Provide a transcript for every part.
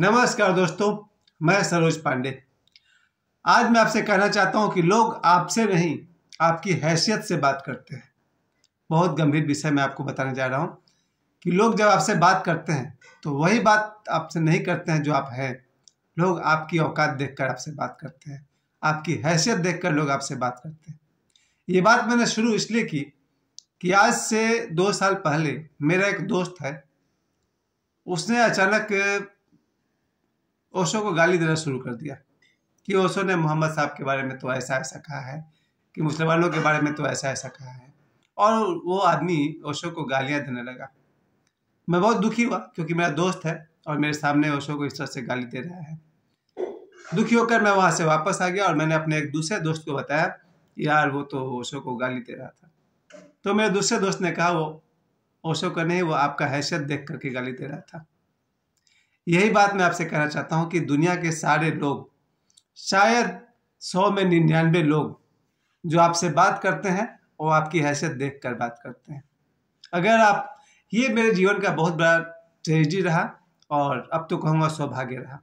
नमस्कार दोस्तों मैं सरोज पांडे आज मैं आपसे कहना चाहता हूं कि लोग आपसे नहीं आपकी हैसियत से बात करते हैं बहुत गंभीर विषय मैं आपको बताने जा रहा हूं कि लोग जब आपसे बात करते हैं तो वही बात आपसे नहीं करते हैं जो आप हैं लोग आपकी औकात देखकर आपसे बात करते हैं आपकी हैसियत देखकर लोग आपसे बात करते हैं ये बात मैंने शुरू इसलिए की कि आज से दो साल पहले मेरा एक दोस्त है उसने अचानक ओशो को गाली देना शुरू कर दिया कि ओशो ने मोहम्मद साहब के बारे में तो ऐसा ऐसा कहा है कि मुसलमानों के बारे में तो ऐसा ऐसा कहा है और वो आदमी ओशो को गालियाँ देने लगा मैं बहुत दुखी हुआ क्योंकि मेरा दोस्त है और मेरे सामने ओशो को इस तरह से गाली दे रहा है दुखी होकर मैं वहाँ से वापस आ गया और मैंने अपने एक दूसरे दोस्त को बताया यार वो तो ओशो को गाली दे रहा था तो मेरे दूसरे दोस्त ने कहा वो ओशो का नहीं वो आपका हैसियत देख करके गाली दे रहा था यही बात मैं आपसे कहना चाहता हूँ कि दुनिया के सारे लोग शायद सौ में निन्यानवे लोग जो आपसे बात करते हैं वो आपकी हैसियत देख कर बात करते हैं अगर आप ये मेरे जीवन का बहुत बड़ा ट्रेजी रहा और अब तो कहूँगा सौभाग्य रहा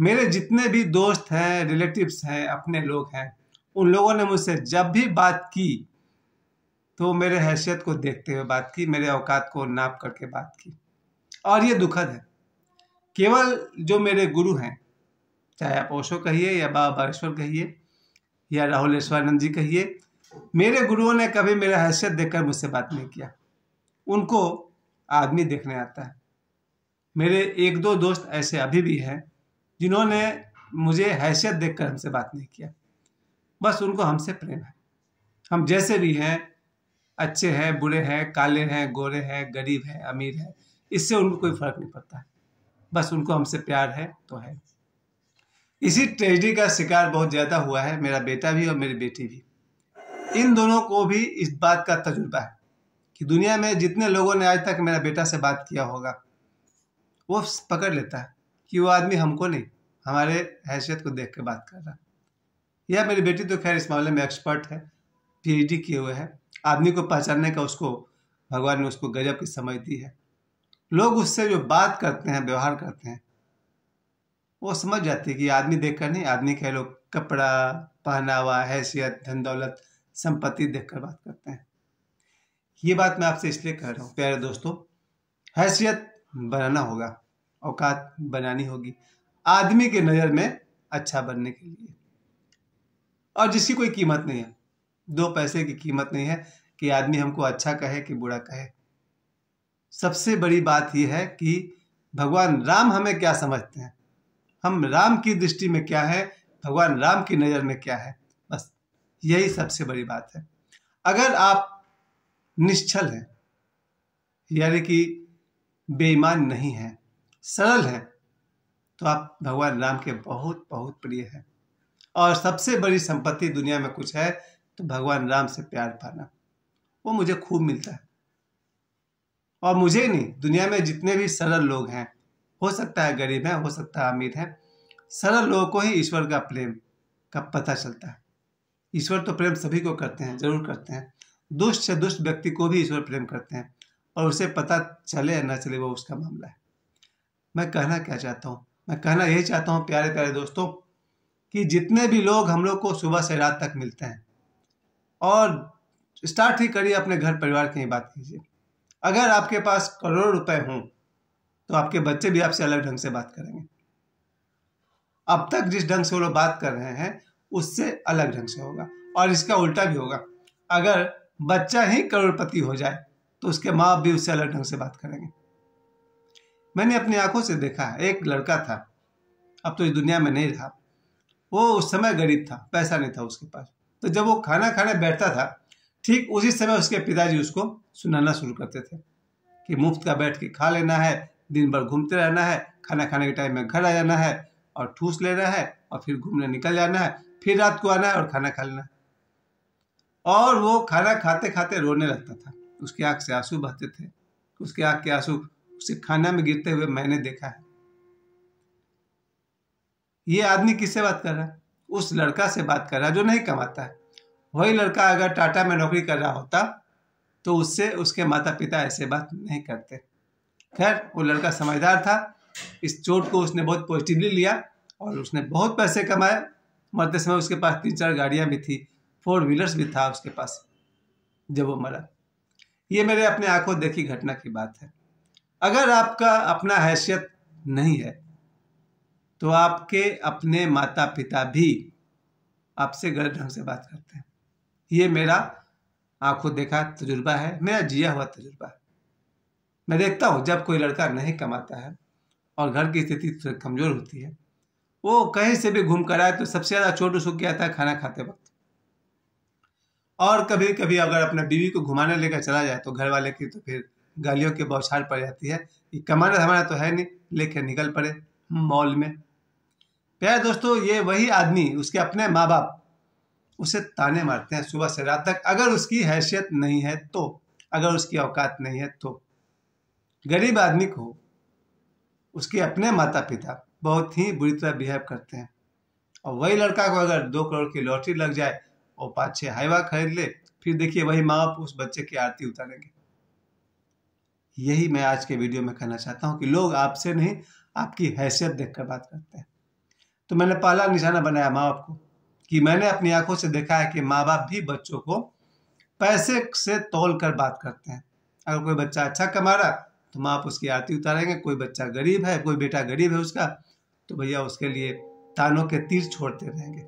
मेरे जितने भी दोस्त हैं रिलेटिव्स हैं अपने लोग हैं उन लोगों ने मुझसे जब भी बात की तो मेरे हैसियत को देखते हुए बात की मेरे औकात को नाप करके बात की और ये दुखद है केवल जो मेरे गुरु हैं चाहे आप ओशो कहिए या बाबा बारेश्वर कहिए या राहुल ईश्वरानंद जी कहिए मेरे गुरुओं ने कभी मेरा हैसियत देखकर मुझसे बात नहीं किया उनको आदमी देखने आता है मेरे एक दो दोस्त ऐसे अभी भी हैं जिन्होंने मुझे हैसियत देखकर हमसे बात नहीं किया बस उनको हमसे प्रेम है हम जैसे भी हैं अच्छे हैं बुरे हैं काले हैं गोरे हैं गरीब हैं अमीर हैं इससे उनको कोई फर्क नहीं पड़ता है बस उनको हमसे प्यार है तो है इसी ट्रेजिडी का शिकार बहुत ज़्यादा हुआ है मेरा बेटा भी और मेरी बेटी भी इन दोनों को भी इस बात का तजुर्बा है कि दुनिया में जितने लोगों ने आज तक मेरा बेटा से बात किया होगा वो पकड़ लेता है कि वो आदमी हमको नहीं हमारे हैसियत को देख के बात कर रहा है यह मेरी बेटी तो खैर इस मामले में एक्सपर्ट है पी किए हुए है आदमी को पहचानने का उसको भगवान ने उसको गजब की समझ दी है लोग उससे जो बात करते हैं व्यवहार करते हैं वो समझ जाती है कि आदमी देख कर नहीं आदमी कह लो कपड़ा पहनावा हैसियत धन दौलत संपत्ति देख कर बात करते हैं ये बात मैं आपसे इसलिए कह रहा हूँ प्यारे दोस्तों हैसियत बनाना होगा औकात बनानी होगी आदमी के नज़र में अच्छा बनने के लिए और जिसकी कोई कीमत नहीं है दो पैसे की कीमत नहीं है कि आदमी हमको अच्छा कहे कि बुरा कहे सबसे बड़ी बात यह है कि भगवान राम हमें क्या समझते हैं हम राम की दृष्टि में क्या है भगवान राम की नज़र में क्या है बस यही सबसे बड़ी बात है अगर आप निश्चल हैं यानी कि बेईमान नहीं हैं सरल हैं तो आप भगवान राम के बहुत बहुत प्रिय हैं और सबसे बड़ी संपत्ति दुनिया में कुछ है तो भगवान राम से प्यार पाना वो मुझे खूब मिलता है और मुझे नहीं दुनिया में जितने भी सरल लोग हैं हो सकता है गरीब हैं हो सकता है अमीर हैं सरल लोगों को ही ईश्वर का प्रेम का पता चलता है ईश्वर तो प्रेम सभी को करते हैं जरूर करते हैं दुष्ट से दुष्ट व्यक्ति को भी ईश्वर प्रेम करते हैं और उसे पता चले या ना चले वो उसका मामला है मैं कहना क्या चाहता हूँ मैं कहना यही चाहता हूँ प्यारे प्यारे दोस्तों कि जितने भी लोग हम लोग को सुबह से रात तक मिलते हैं और स्टार्ट ही करिए अपने घर परिवार की ही बात कीजिए अगर आपके पास करोड़ रुपए हों तो आपके बच्चे भी आपसे अलग ढंग से बात करेंगे अब तक जिस ढंग से वो लोग बात कर रहे हैं उससे अलग ढंग से होगा और इसका उल्टा भी होगा अगर बच्चा ही करोड़पति हो जाए तो उसके माँ भी उससे अलग ढंग से बात करेंगे मैंने अपनी आंखों से देखा है एक लड़का था अब तो इस दुनिया में नहीं रहा वो उस समय गरीब था पैसा नहीं था उसके पास तो जब वो खाना खाने बैठता था ठीक उसी समय उसके पिताजी उसको सुनाना शुरू करते थे कि मुफ्त का बैठ के खा लेना है दिन भर घूमते रहना है खाना खाने के टाइम में घर आ जाना है और ठूस लेना है और फिर घूमने निकल जाना है फिर रात को आना है और खाना खा लेना है और वो खाना खाते खाते रोने लगता था उसकी आँख से आंसू बहते थे उसके आँख के आंसू उसे खाना में गिरते हुए मैंने देखा है ये आदमी किससे बात कर रहा है उस लड़का से बात कर रहा है जो नहीं कमाता है वही लड़का अगर टाटा में नौकरी कर रहा होता तो उससे उसके माता पिता ऐसे बात नहीं करते खैर वो लड़का समझदार था इस चोट को उसने बहुत पॉजिटिवली लिया और उसने बहुत पैसे कमाए मरते समय उसके पास तीन चार गाड़ियाँ भी थी फोर व्हीलर्स भी था उसके पास जब वो मरा ये मेरे अपने आंखों देखी घटना की बात है अगर आपका अपना हैसियत नहीं है तो आपके अपने माता पिता भी आपसे गलत ढंग से बात करते हैं ये मेरा आंखों देखा तजुर्बा है मेरा जिया हुआ तजुर्बा है मैं देखता हूँ जब कोई लड़का नहीं कमाता है और घर की स्थिति थोड़ी कमज़ोर होती है वो कहीं से भी घूम कर आए तो सबसे ज़्यादा चोट उसको क्या आता है खाना खाते वक्त और कभी कभी अगर अपने बीवी को घुमाने लेकर चला जाए तो घर वाले की तो फिर गालियों के बौछार पड़ जाती है कि कमाना हमारा तो है नहीं लेकर निकल पड़े मॉल में प्यारे दोस्तों ये वही आदमी उसके अपने माँ बाप उसे ताने मारते हैं सुबह से रात तक अगर उसकी हैसियत नहीं है तो अगर उसकी औकात नहीं है तो गरीब आदमी को उसके अपने माता पिता बहुत ही बुरी तरह बिहेव करते हैं और वही लड़का को अगर दो करोड़ की लॉटरी लग जाए और पाँच छः हाईवा खरीद ले फिर देखिए वही माँ बाप उस बच्चे की आरती उतारेंगे यही मैं आज के वीडियो में कहना चाहता हूँ कि लोग आपसे नहीं आपकी हैसियत देखकर बात करते हैं तो मैंने पहला निशाना बनाया माँ बाप को कि मैंने अपनी आंखों से देखा है कि माँ बाप भी बच्चों को पैसे से तोल कर बात करते हैं अगर कोई बच्चा अच्छा कमा रहा तो माँ बाप उसकी आरती उतारेंगे कोई बच्चा गरीब है कोई बेटा गरीब है उसका तो भैया उसके लिए तानों के तीर छोड़ते रहेंगे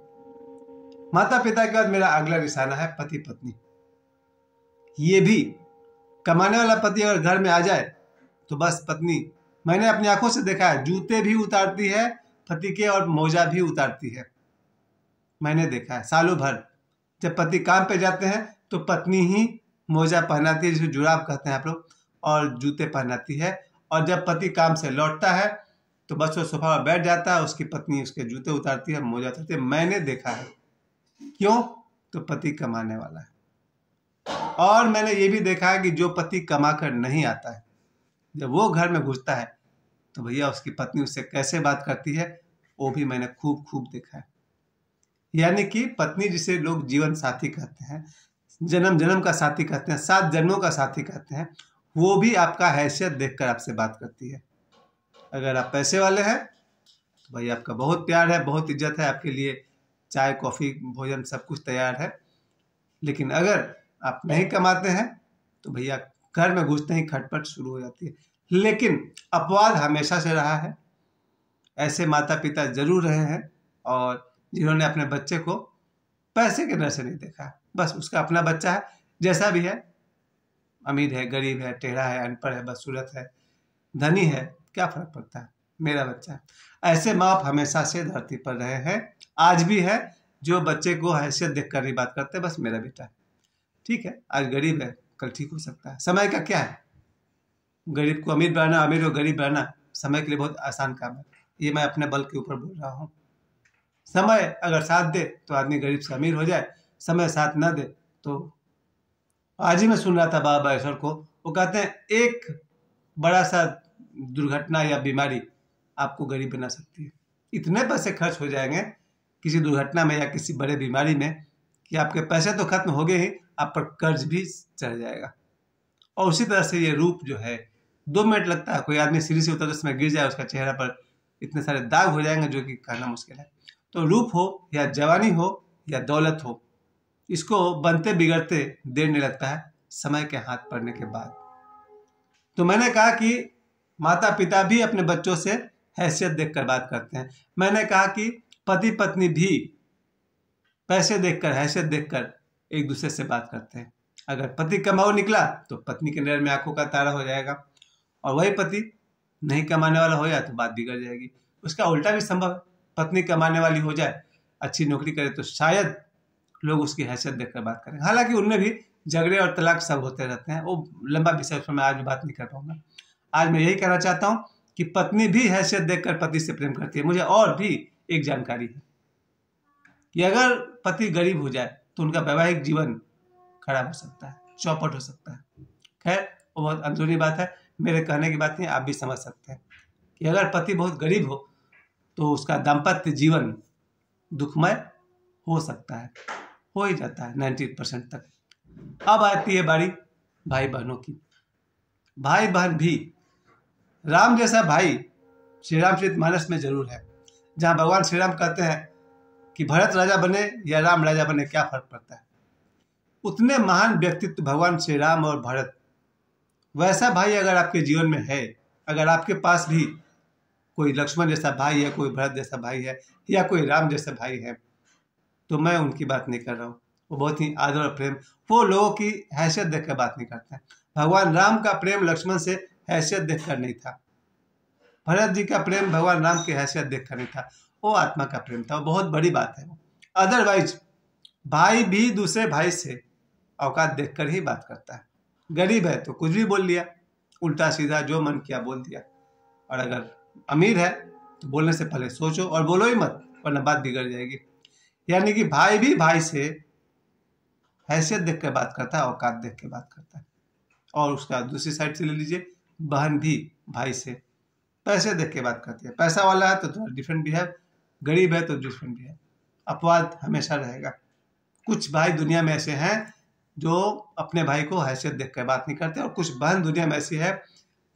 माता पिता के बाद मेरा अगला निशाना है पति पत्नी ये भी कमाने वाला पति अगर घर में आ जाए तो बस पत्नी मैंने अपनी आंखों से देखा है जूते भी उतारती है पति के और मोजा भी उतारती है मैंने देखा है सालों भर जब पति काम पे जाते हैं तो पत्नी ही मोजा पहनाती है जिसे जुराब कहते हैं आप लोग और जूते पहनाती है और जब पति काम से लौटता है तो बस वो सोफा पर बैठ जाता है उसकी पत्नी उसके जूते उतारती है मोजा उतारती है मैंने देखा है क्यों तो पति कमाने वाला है और मैंने ये भी देखा है कि जो पति कमा कर नहीं आता है जब वो घर में घुसता है तो भैया उसकी पत्नी उससे कैसे बात करती है वो भी मैंने खूब खूब देखा है यानी कि पत्नी जिसे लोग जीवन साथी कहते हैं जन्म जन्म का साथी कहते हैं सात जन्मों का साथी कहते हैं वो भी आपका हैसियत देखकर आपसे बात करती है अगर आप पैसे वाले हैं तो भाई आपका बहुत प्यार है बहुत इज्जत है आपके लिए चाय कॉफ़ी भोजन सब कुछ तैयार है लेकिन अगर आप नहीं कमाते हैं तो भैया घर में घुसते ही खटपट शुरू हो जाती है लेकिन अपवाद हमेशा से रहा है ऐसे माता पिता जरूर रहे हैं और जिन्होंने अपने बच्चे को पैसे के नजर से नहीं देखा बस उसका अपना बच्चा है जैसा भी है अमीर है गरीब है टेढ़ा है अनपढ़ है बदसूरत है धनी है क्या फर्क पड़ता है मेरा बच्चा ऐसे माँ बाप हमेशा से धरती पर रहे हैं आज भी है जो बच्चे को हैसियत देख कर ही बात करते बस मेरा बेटा है ठीक है आज गरीब है कल ठीक हो सकता है समय का क्या है गरीब को अमीर बनाना अमीर को गरीब बनाना समय के लिए बहुत आसान काम है ये मैं अपने बल के ऊपर बोल रहा हूँ समय अगर साथ दे तो आदमी गरीब से अमीर हो जाए समय साथ ना दे तो आज ही मैं सुन रहा था बाबा बागेश्वर को वो कहते हैं एक बड़ा सा दुर्घटना या बीमारी आपको गरीब बना सकती है इतने पैसे खर्च हो जाएंगे किसी दुर्घटना में या किसी बड़े बीमारी में कि आपके पैसे तो खत्म हो गए ही आप पर कर्ज भी चढ़ जाएगा और उसी तरह से ये रूप जो है दो मिनट लगता है कोई आदमी सीढ़ी से उतरते समय गिर जाए उसका चेहरा पर इतने सारे दाग हो जाएंगे जो कि कहना मुश्किल है तो रूप हो या जवानी हो या दौलत हो इसको बनते बिगड़ते नहीं लगता है समय के हाथ पड़ने के बाद तो मैंने कहा कि माता पिता भी अपने बच्चों से हैसियत देखकर बात करते हैं मैंने कहा कि पति पत्नी भी पैसे देखकर हैसियत देखकर एक दूसरे से बात करते हैं अगर पति कमाओ निकला तो पत्नी के नजर में आंखों का तारा हो जाएगा और वही पति नहीं कमाने वाला हो जाए तो बात बिगड़ जाएगी उसका उल्टा भी संभव है पत्नी कमाने वाली हो जाए अच्छी नौकरी करे तो शायद लोग उसकी हैसियत देखकर बात करें हालांकि उनमें भी झगड़े और तलाक सब होते रहते हैं वो लंबा विषय पर मैं आज बात नहीं कर पाऊंगा आज मैं यही कहना चाहता हूँ कि पत्नी भी हैसियत देखकर पति से प्रेम करती है मुझे और भी एक जानकारी है कि अगर पति गरीब हो जाए तो उनका वैवाहिक जीवन खराब हो सकता है चौपट हो सकता है खैर वो बहुत अंदरूनी बात है मेरे कहने की बात नहीं आप भी समझ सकते हैं कि अगर पति बहुत गरीब हो तो उसका दाम्पत्य जीवन दुखमय हो सकता है हो ही जाता है नाइन्टी परसेंट तक अब आती है बारी भाई बहनों की भाई बहन भी राम जैसा भाई श्री रामचरित मानस में जरूर है जहाँ भगवान श्री राम कहते हैं कि भरत राजा बने या राम राजा बने क्या फर्क पड़ता है उतने महान व्यक्तित्व भगवान श्री राम और भरत वैसा भाई अगर आपके जीवन में है अगर आपके पास भी कोई लक्ष्मण जैसा भाई है कोई भरत जैसा भाई है या कोई राम जैसा भाई है तो मैं उनकी बात नहीं कर रहा हूँ वो बहुत ही आदर और प्रेम वो लोगों की हैसियत देख कर बात नहीं करते भगवान राम का प्रेम लक्ष्मण से हैसियत देख कर नहीं था भरत जी का प्रेम भगवान राम की हैसियत देख कर नहीं था वो आत्मा का प्रेम था वो बहुत बड़ी बात है अदरवाइज भाई भी दूसरे भाई से देख कर ही बात करता है गरीब है तो कुछ भी बोल लिया उल्टा सीधा जो मन किया बोल दिया और अगर अमीर है तो बोलने से पहले सोचो और बोलो ही मत वरना बात बिगड़ जाएगी यानी कि भाई भी भाई से हैसियत देख के बात करता है औकात देख के बात करता है और उसका दूसरी साइड से ले लीजिए बहन भी भाई से पैसे देख के बात करती है पैसा वाला है तो थोड़ा डिफरेंट भी है गरीब है तो डिफरेंट भी है अपवाद हमेशा रहेगा कुछ भाई दुनिया में ऐसे हैं जो अपने भाई को हैसियत देख कर बात नहीं करते और कुछ बहन दुनिया में ऐसी है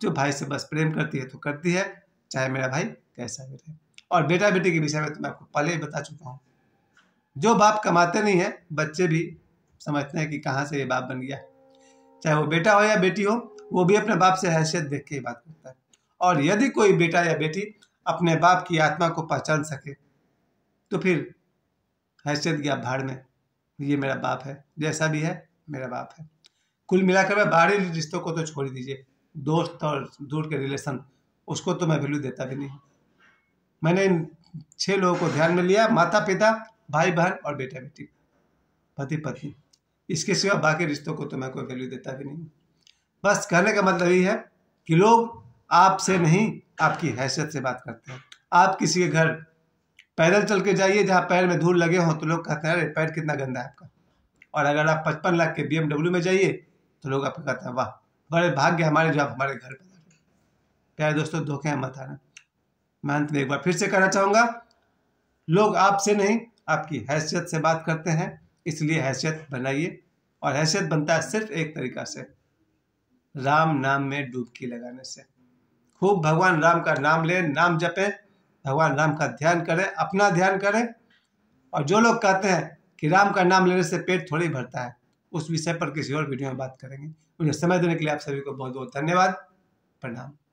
जो भाई से बस प्रेम करती है तो करती है चाहे मेरा भाई कैसा भी रहे और बेटा बेटी के विषय में तो मैं आपको पहले ही बता चुका हूँ जो बाप कमाते नहीं है बच्चे भी समझते हैं कि कहाँ से ये बाप बन गया चाहे वो बेटा हो या बेटी हो वो भी अपने बाप से हैसियत देख के ही बात करता है और यदि कोई बेटा या बेटी अपने बाप की आत्मा को पहचान सके तो फिर हैसियत गया भाड़ में ये मेरा बाप है जैसा भी है मेरा बाप है कुल मिलाकर मैं बाहरी रिश्तों को तो छोड़ दीजिए दोस्त और दूर के रिलेशन उसको तो मैं वैल्यू देता भी नहीं मैंने इन छह लोगों को ध्यान में लिया माता पिता भाई बहन और बेटा बेटी पति पत्नी इसके सिवा बाकी रिश्तों को तो मैं कोई वैल्यू देता भी नहीं बस कहने का मतलब ये है कि लोग आपसे नहीं आपकी हैसियत से बात करते हैं आप किसी के घर पैदल चल के जाइए जहाँ पैर में धूल लगे हों तो लोग कहते हैं अरे पैर कितना गंदा है आपका और अगर आप पचपन लाख के बी में जाइए तो लोग आपको कहते हैं वाह बड़े भाग्य हमारे जो आप हमारे घर पर प्यारे दोस्तों धोखे मत आना मैं अंत में एक बार फिर से कहना चाहूँगा लोग आपसे नहीं आपकी हैसियत से बात करते हैं इसलिए हैसियत बनाइए और हैसियत बनता है सिर्फ एक तरीका से राम नाम में डुबकी लगाने से खूब भगवान राम का नाम लें नाम जपें भगवान राम का ध्यान करें अपना ध्यान करें और जो लोग कहते हैं कि राम का नाम लेने से पेट थोड़ी भरता है उस विषय पर किसी और वीडियो में बात करेंगे मुझे समय देने के लिए आप सभी को बहुत बहुत धन्यवाद प्रणाम